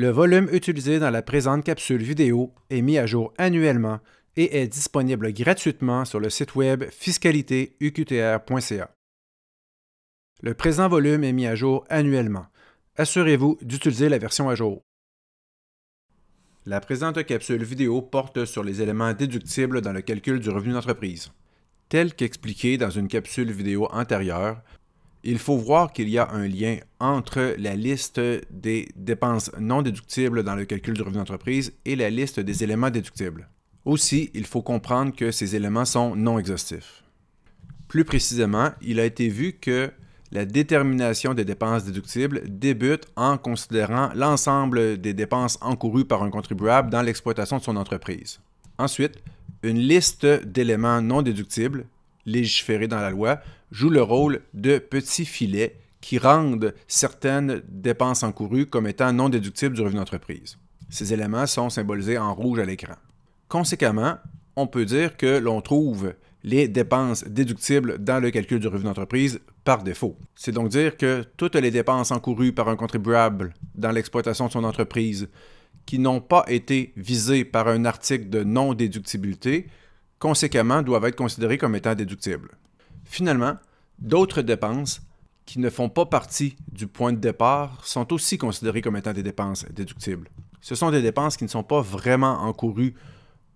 Le volume utilisé dans la présente capsule vidéo est mis à jour annuellement et est disponible gratuitement sur le site web fiscalitéuqtr.ca. Le présent volume est mis à jour annuellement. Assurez-vous d'utiliser la version à jour. La présente capsule vidéo porte sur les éléments déductibles dans le calcul du revenu d'entreprise. Tel qu'expliqué dans une capsule vidéo antérieure, il faut voir qu'il y a un lien entre la liste des dépenses non déductibles dans le calcul du revenu d'entreprise et la liste des éléments déductibles. Aussi, il faut comprendre que ces éléments sont non exhaustifs. Plus précisément, il a été vu que la détermination des dépenses déductibles débute en considérant l'ensemble des dépenses encourues par un contribuable dans l'exploitation de son entreprise. Ensuite, une liste d'éléments non déductibles, légiférés dans la loi, joue le rôle de petits filets qui rendent certaines dépenses encourues comme étant non déductibles du revenu d'entreprise. Ces éléments sont symbolisés en rouge à l'écran. Conséquemment, on peut dire que l'on trouve les dépenses déductibles dans le calcul du revenu d'entreprise par défaut. C'est donc dire que toutes les dépenses encourues par un contribuable dans l'exploitation de son entreprise qui n'ont pas été visées par un article de non-déductibilité, conséquemment doivent être considérées comme étant déductibles. Finalement, d'autres dépenses qui ne font pas partie du point de départ sont aussi considérées comme étant des dépenses déductibles. Ce sont des dépenses qui ne sont pas vraiment encourues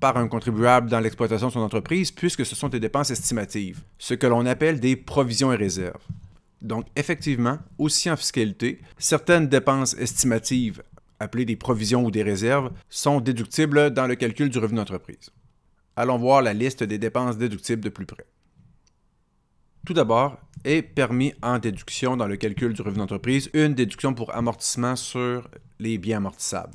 par un contribuable dans l'exploitation de son entreprise puisque ce sont des dépenses estimatives, ce que l'on appelle des provisions et réserves. Donc effectivement, aussi en fiscalité, certaines dépenses estimatives, appelées des provisions ou des réserves, sont déductibles dans le calcul du revenu d'entreprise. Allons voir la liste des dépenses déductibles de plus près. Tout d'abord, est permis en déduction dans le calcul du revenu d'entreprise une déduction pour amortissement sur les biens amortissables.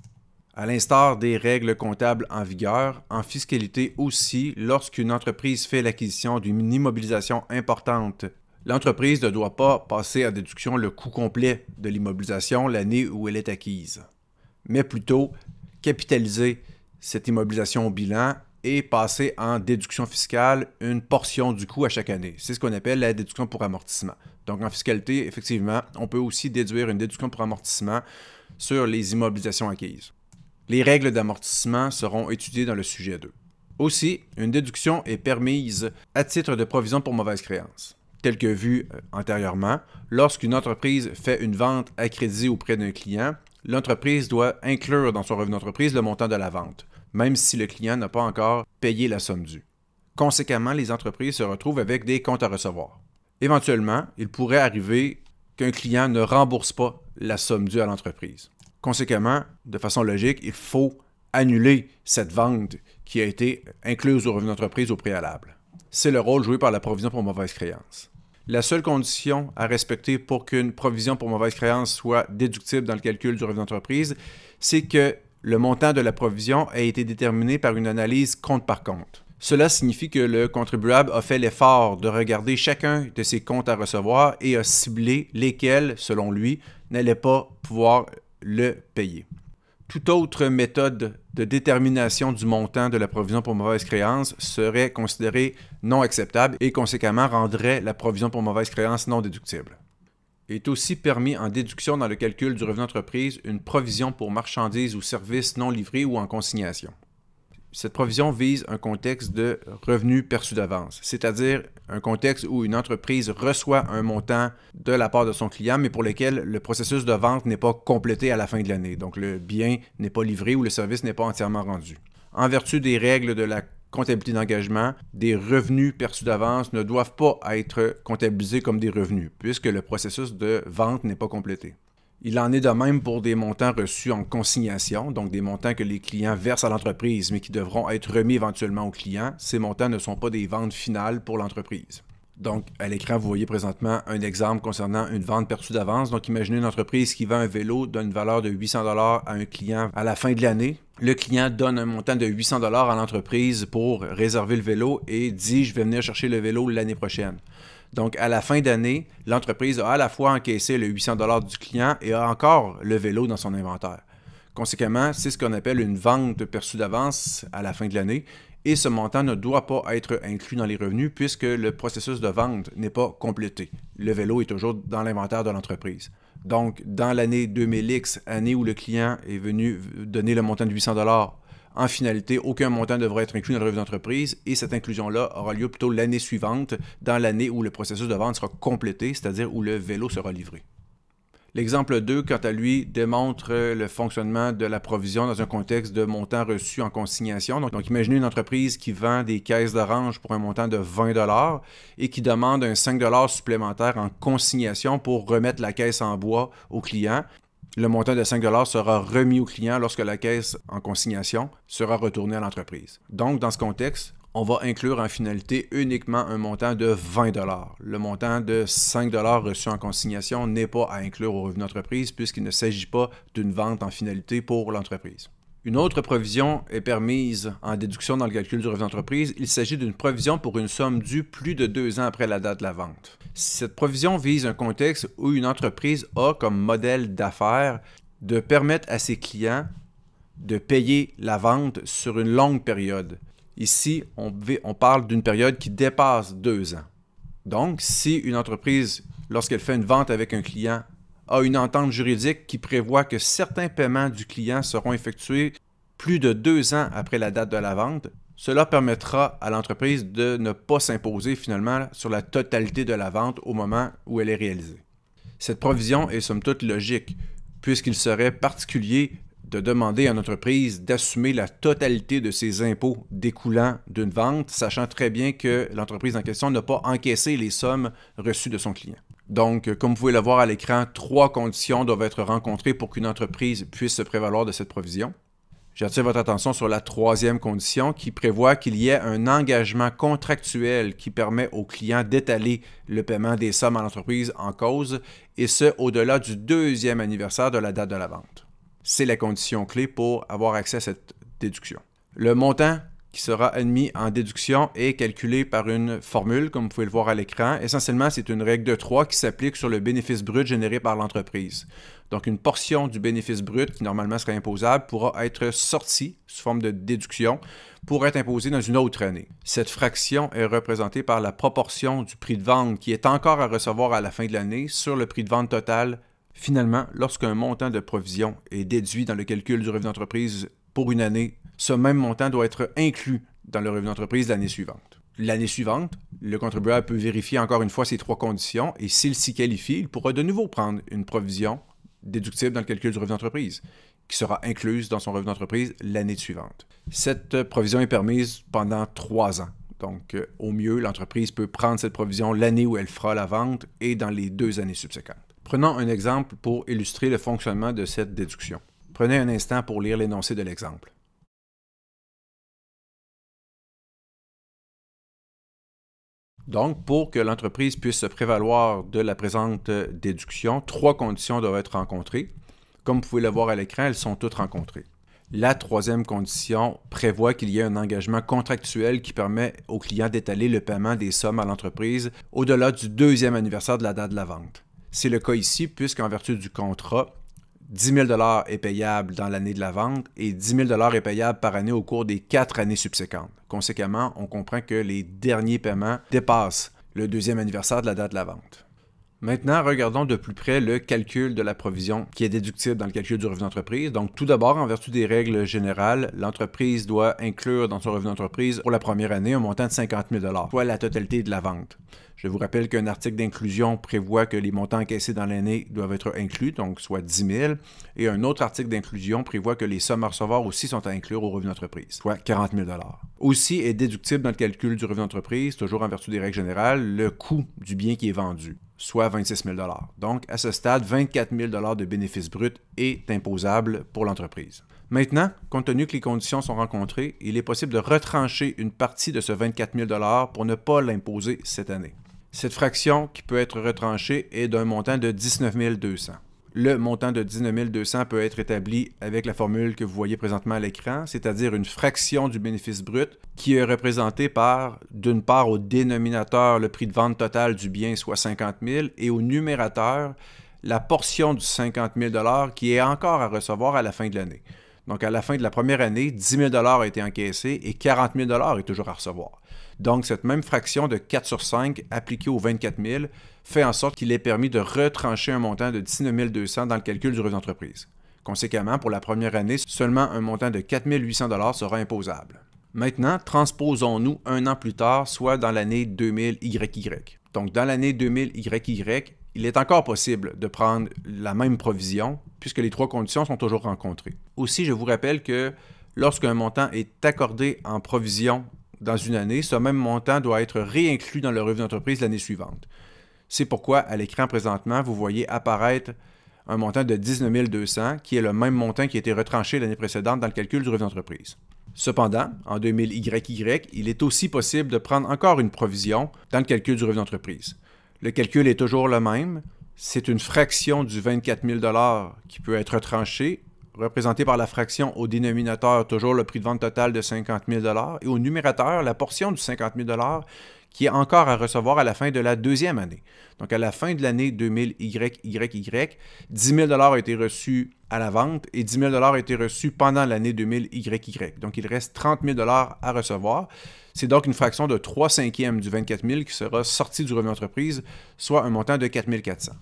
À l'instar des règles comptables en vigueur, en fiscalité aussi, lorsqu'une entreprise fait l'acquisition d'une immobilisation importante, l'entreprise ne doit pas passer en déduction le coût complet de l'immobilisation l'année où elle est acquise, mais plutôt capitaliser cette immobilisation au bilan et passer en déduction fiscale une portion du coût à chaque année. C'est ce qu'on appelle la déduction pour amortissement. Donc en fiscalité, effectivement, on peut aussi déduire une déduction pour amortissement sur les immobilisations acquises. Les règles d'amortissement seront étudiées dans le sujet 2. Aussi, une déduction est permise à titre de provision pour mauvaise créance, Tel que vu euh, antérieurement. Lorsqu'une entreprise fait une vente à crédit auprès d'un client, l'entreprise doit inclure dans son revenu d'entreprise le montant de la vente même si le client n'a pas encore payé la somme due. Conséquemment, les entreprises se retrouvent avec des comptes à recevoir. Éventuellement, il pourrait arriver qu'un client ne rembourse pas la somme due à l'entreprise. Conséquemment, de façon logique, il faut annuler cette vente qui a été incluse au revenu d'entreprise au préalable. C'est le rôle joué par la provision pour mauvaise créance. La seule condition à respecter pour qu'une provision pour mauvaise créance soit déductible dans le calcul du revenu d'entreprise, c'est que le montant de la provision a été déterminé par une analyse compte par compte. Cela signifie que le contribuable a fait l'effort de regarder chacun de ses comptes à recevoir et a ciblé lesquels, selon lui, n'allaient pas pouvoir le payer. Toute autre méthode de détermination du montant de la provision pour mauvaise créance serait considérée non acceptable et conséquemment rendrait la provision pour mauvaise créance non déductible est aussi permis en déduction dans le calcul du revenu d'entreprise une provision pour marchandises ou services non livrés ou en consignation. Cette provision vise un contexte de revenu perçu d'avance, c'est-à-dire un contexte où une entreprise reçoit un montant de la part de son client, mais pour lequel le processus de vente n'est pas complété à la fin de l'année. Donc le bien n'est pas livré ou le service n'est pas entièrement rendu. En vertu des règles de la comptabilité d'engagement, des revenus perçus d'avance ne doivent pas être comptabilisés comme des revenus, puisque le processus de vente n'est pas complété. Il en est de même pour des montants reçus en consignation, donc des montants que les clients versent à l'entreprise, mais qui devront être remis éventuellement aux clients. Ces montants ne sont pas des ventes finales pour l'entreprise. Donc, à l'écran, vous voyez présentement un exemple concernant une vente perçue d'avance. Donc, imaginez une entreprise qui vend un vélo d'une valeur de 800 à un client à la fin de l'année. Le client donne un montant de 800 dollars à l'entreprise pour réserver le vélo et dit je vais venir chercher le vélo l'année prochaine. Donc, à la fin d'année, l'entreprise a à la fois encaissé le 800 du client et a encore le vélo dans son inventaire. Conséquemment, c'est ce qu'on appelle une vente perçue d'avance à la fin de l'année et ce montant ne doit pas être inclus dans les revenus puisque le processus de vente n'est pas complété. Le vélo est toujours dans l'inventaire de l'entreprise. Donc, dans l'année 2000X, année où le client est venu donner le montant de 800 en finalité, aucun montant ne devrait être inclus dans le revenu d'entreprise et cette inclusion-là aura lieu plutôt l'année suivante, dans l'année où le processus de vente sera complété, c'est-à-dire où le vélo sera livré. L'exemple 2, quant à lui, démontre euh, le fonctionnement de la provision dans un contexte de montant reçu en consignation. Donc, imaginez une entreprise qui vend des caisses d'orange pour un montant de 20 et qui demande un 5 supplémentaire en consignation pour remettre la caisse en bois au client. Le montant de 5 sera remis au client lorsque la caisse en consignation sera retournée à l'entreprise. Donc, dans ce contexte, on va inclure en finalité uniquement un montant de 20 Le montant de 5 reçu en consignation n'est pas à inclure au revenu d'entreprise puisqu'il ne s'agit pas d'une vente en finalité pour l'entreprise. Une autre provision est permise en déduction dans le calcul du revenu d'entreprise. Il s'agit d'une provision pour une somme due plus de deux ans après la date de la vente. Cette provision vise un contexte où une entreprise a comme modèle d'affaires de permettre à ses clients de payer la vente sur une longue période Ici, on, on parle d'une période qui dépasse deux ans. Donc, si une entreprise, lorsqu'elle fait une vente avec un client, a une entente juridique qui prévoit que certains paiements du client seront effectués plus de deux ans après la date de la vente, cela permettra à l'entreprise de ne pas s'imposer finalement sur la totalité de la vente au moment où elle est réalisée. Cette provision est somme toute logique, puisqu'il serait particulier de demander à une entreprise d'assumer la totalité de ses impôts découlant d'une vente, sachant très bien que l'entreprise en question n'a pas encaissé les sommes reçues de son client. Donc, comme vous pouvez le voir à l'écran, trois conditions doivent être rencontrées pour qu'une entreprise puisse se prévaloir de cette provision. J'attire votre attention sur la troisième condition qui prévoit qu'il y ait un engagement contractuel qui permet au client d'étaler le paiement des sommes à l'entreprise en cause, et ce au-delà du deuxième anniversaire de la date de la vente c'est la condition clé pour avoir accès à cette déduction. Le montant qui sera admis en déduction est calculé par une formule, comme vous pouvez le voir à l'écran. Essentiellement, c'est une règle de 3 qui s'applique sur le bénéfice brut généré par l'entreprise. Donc, une portion du bénéfice brut qui normalement serait imposable pourra être sortie sous forme de déduction pour être imposée dans une autre année. Cette fraction est représentée par la proportion du prix de vente qui est encore à recevoir à la fin de l'année sur le prix de vente total Finalement, lorsqu'un montant de provision est déduit dans le calcul du revenu d'entreprise pour une année, ce même montant doit être inclus dans le revenu d'entreprise l'année suivante. L'année suivante, le contribuable peut vérifier encore une fois ces trois conditions et s'il s'y qualifie, il pourra de nouveau prendre une provision déductible dans le calcul du revenu d'entreprise, qui sera incluse dans son revenu d'entreprise l'année suivante. Cette provision est permise pendant trois ans. Donc, euh, au mieux, l'entreprise peut prendre cette provision l'année où elle fera la vente et dans les deux années subséquentes. Prenons un exemple pour illustrer le fonctionnement de cette déduction. Prenez un instant pour lire l'énoncé de l'exemple. Donc, pour que l'entreprise puisse se prévaloir de la présente déduction, trois conditions doivent être rencontrées. Comme vous pouvez le voir à l'écran, elles sont toutes rencontrées. La troisième condition prévoit qu'il y ait un engagement contractuel qui permet au client d'étaler le paiement des sommes à l'entreprise au-delà du deuxième anniversaire de la date de la vente. C'est le cas ici, puisqu'en vertu du contrat, 10 000 est payable dans l'année de la vente et 10 000 est payable par année au cours des quatre années subséquentes. Conséquemment, on comprend que les derniers paiements dépassent le deuxième anniversaire de la date de la vente. Maintenant, regardons de plus près le calcul de la provision qui est déductible dans le calcul du revenu d'entreprise. Donc, tout d'abord, en vertu des règles générales, l'entreprise doit inclure dans son revenu d'entreprise pour la première année un montant de 50 000 soit la totalité de la vente. Je vous rappelle qu'un article d'inclusion prévoit que les montants encaissés dans l'année doivent être inclus, donc soit 10 000, et un autre article d'inclusion prévoit que les sommes à aussi sont à inclure au revenu d'entreprise, soit 40 000 Aussi est déductible dans le calcul du revenu d'entreprise, toujours en vertu des règles générales, le coût du bien qui est vendu soit 26 000 Donc, à ce stade, 24 000 de bénéfice brut est imposable pour l'entreprise. Maintenant, compte tenu que les conditions sont rencontrées, il est possible de retrancher une partie de ce 24 000 pour ne pas l'imposer cette année. Cette fraction qui peut être retranchée est d'un montant de 19 200. Le montant de 19 200 peut être établi avec la formule que vous voyez présentement à l'écran, c'est-à-dire une fraction du bénéfice brut qui est représentée par, d'une part, au dénominateur, le prix de vente total du bien, soit 50 000, et au numérateur, la portion du 50 000 qui est encore à recevoir à la fin de l'année. Donc, à la fin de la première année, 10 000 a été encaissé et 40 000 est toujours à recevoir. Donc, cette même fraction de 4 sur 5 appliquée aux 24 000 fait en sorte qu'il est permis de retrancher un montant de 19 200 dans le calcul du revenu d'entreprise. Conséquemment, pour la première année, seulement un montant de 4 800 sera imposable. Maintenant, transposons-nous un an plus tard, soit dans l'année 2000 YY. Donc, dans l'année 2000 YY, il est encore possible de prendre la même provision puisque les trois conditions sont toujours rencontrées. Aussi, je vous rappelle que lorsqu'un montant est accordé en provision dans une année, ce même montant doit être réinclus dans le revenu d'entreprise l'année suivante. C'est pourquoi à l'écran présentement, vous voyez apparaître un montant de 19 200, qui est le même montant qui a été retranché l'année précédente dans le calcul du revenu d'entreprise. Cependant, en 2000YY, il est aussi possible de prendre encore une provision dans le calcul du revenu d'entreprise. Le calcul est toujours le même. C'est une fraction du 24 000 qui peut être retranché représenté par la fraction au dénominateur, toujours le prix de vente total de 50 000 et au numérateur, la portion du 50 000 qui est encore à recevoir à la fin de la deuxième année. Donc, à la fin de l'année 2000 YYY, 10 000 a été reçu à la vente et 10 000 a été reçu pendant l'année 2000 YY. Donc, il reste 30 000 à recevoir. C'est donc une fraction de 3 cinquièmes du 24 000 qui sera sortie du revenu entreprise, soit un montant de 4 400.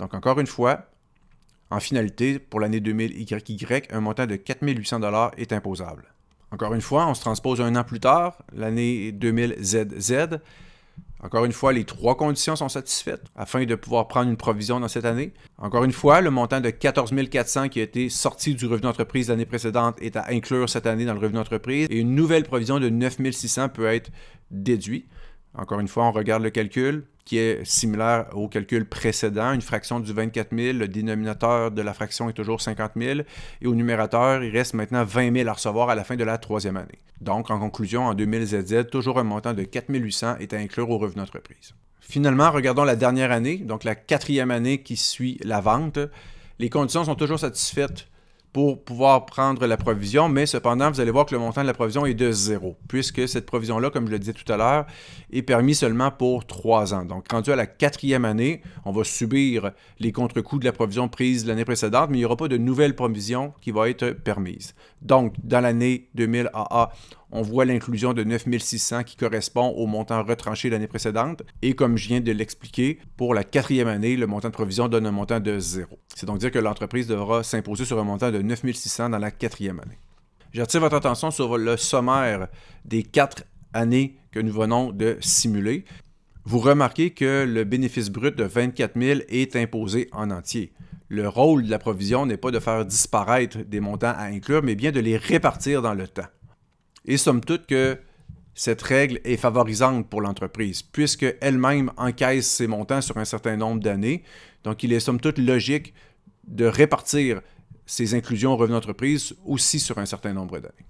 Donc, encore une fois, en finalité, pour l'année 2000 YY, un montant de 4800 dollars est imposable. Encore une fois, on se transpose un an plus tard, l'année 2000 ZZ. Encore une fois, les trois conditions sont satisfaites afin de pouvoir prendre une provision dans cette année. Encore une fois, le montant de 14 400 qui a été sorti du revenu d'entreprise l'année précédente est à inclure cette année dans le revenu d'entreprise et une nouvelle provision de 9 600 peut être déduite. Encore une fois, on regarde le calcul qui est similaire au calcul précédent. Une fraction du 24 000, le dénominateur de la fraction est toujours 50 000 et au numérateur, il reste maintenant 20 000 à recevoir à la fin de la troisième année. Donc, en conclusion, en 2000 ZZ, toujours un montant de 4 800 est à inclure au revenu d'entreprise. Finalement, regardons la dernière année, donc la quatrième année qui suit la vente. Les conditions sont toujours satisfaites pour pouvoir prendre la provision, mais cependant, vous allez voir que le montant de la provision est de zéro, puisque cette provision-là, comme je le disais tout à l'heure, est permise seulement pour trois ans. Donc, rendu à la quatrième année, on va subir les contre coûts de la provision prise l'année précédente, mais il n'y aura pas de nouvelle provision qui va être permise. Donc, dans l'année 2000 AA, on voit l'inclusion de 9600 qui correspond au montant retranché l'année précédente. Et comme je viens de l'expliquer, pour la quatrième année, le montant de provision donne un montant de zéro. C'est donc dire que l'entreprise devra s'imposer sur un montant de 9600 dans la quatrième année. J'attire votre attention sur le sommaire des quatre années que nous venons de simuler. Vous remarquez que le bénéfice brut de 24 000 est imposé en entier. Le rôle de la provision n'est pas de faire disparaître des montants à inclure, mais bien de les répartir dans le temps. Et somme toute que cette règle est favorisante pour l'entreprise, puisqu'elle-même encaisse ses montants sur un certain nombre d'années. Donc, il est somme toute logique de répartir ces inclusions au revenu d'entreprise aussi sur un certain nombre d'années.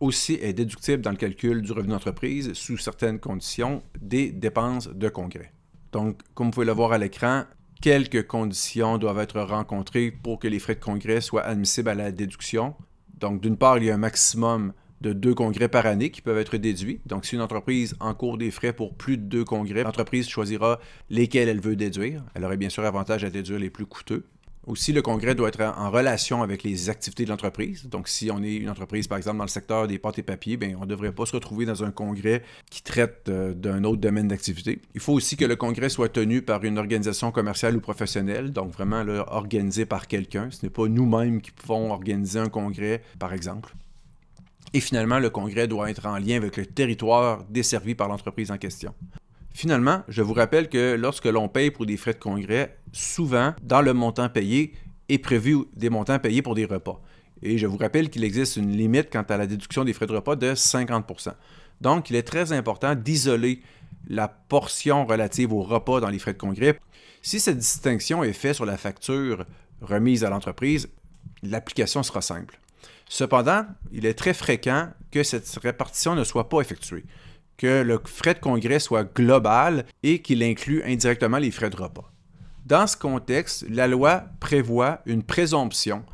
Aussi est déductible dans le calcul du revenu d'entreprise, sous certaines conditions, des dépenses de congrès. Donc, comme vous pouvez le voir à l'écran, quelques conditions doivent être rencontrées pour que les frais de congrès soient admissibles à la déduction. Donc, d'une part, il y a un maximum de deux congrès par année qui peuvent être déduits. Donc, si une entreprise encourt des frais pour plus de deux congrès, l'entreprise choisira lesquels elle veut déduire. Elle aurait bien sûr avantage à déduire les plus coûteux. Aussi, le congrès doit être en relation avec les activités de l'entreprise. Donc, si on est une entreprise, par exemple, dans le secteur des pâtes et papiers, ben, on ne devrait pas se retrouver dans un congrès qui traite euh, d'un autre domaine d'activité. Il faut aussi que le congrès soit tenu par une organisation commerciale ou professionnelle, donc vraiment organisé par quelqu'un. Ce n'est pas nous-mêmes qui pouvons organiser un congrès, par exemple et finalement le congrès doit être en lien avec le territoire desservi par l'entreprise en question. Finalement, je vous rappelle que lorsque l'on paye pour des frais de congrès, souvent, dans le montant payé, est prévu des montants payés pour des repas. Et je vous rappelle qu'il existe une limite quant à la déduction des frais de repas de 50 Donc, il est très important d'isoler la portion relative aux repas dans les frais de congrès. Si cette distinction est faite sur la facture remise à l'entreprise, l'application sera simple. Cependant, il est très fréquent que cette répartition ne soit pas effectuée, que le frais de congrès soit global et qu'il inclue indirectement les frais de repas. Dans ce contexte, la loi prévoit une présomption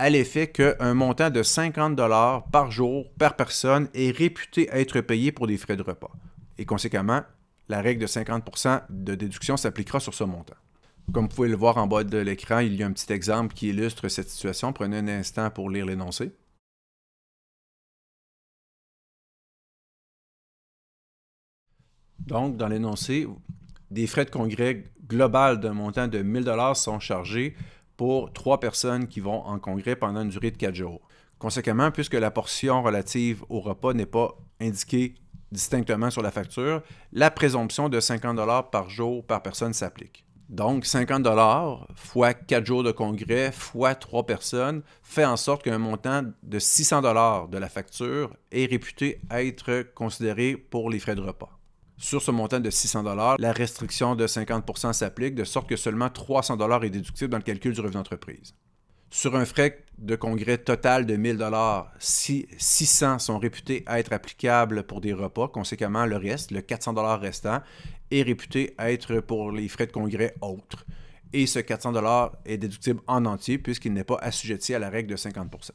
à l'effet qu'un montant de 50 dollars par jour par personne est réputé être payé pour des frais de repas. Et conséquemment, la règle de 50 de déduction s'appliquera sur ce montant. Comme vous pouvez le voir en bas de l'écran, il y a un petit exemple qui illustre cette situation. Prenez un instant pour lire l'énoncé. Donc, dans l'énoncé, des frais de congrès global d'un montant de 1000 dollars sont chargés pour trois personnes qui vont en congrès pendant une durée de quatre jours. Conséquemment, puisque la portion relative au repas n'est pas indiquée distinctement sur la facture, la présomption de 50 dollars par jour par personne s'applique. Donc, 50 dollars fois 4 jours de congrès x 3 personnes fait en sorte qu'un montant de 600 dollars de la facture est réputé être considéré pour les frais de repas. Sur ce montant de 600 dollars, la restriction de 50 s'applique de sorte que seulement 300 est déductible dans le calcul du revenu d'entreprise sur un frais de congrès total de 1000 dollars, 600 sont réputés à être applicables pour des repas. Conséquemment, le reste, le 400 restant, est réputé à être pour les frais de congrès autres. Et ce 400 est déductible en entier puisqu'il n'est pas assujetti à la règle de 50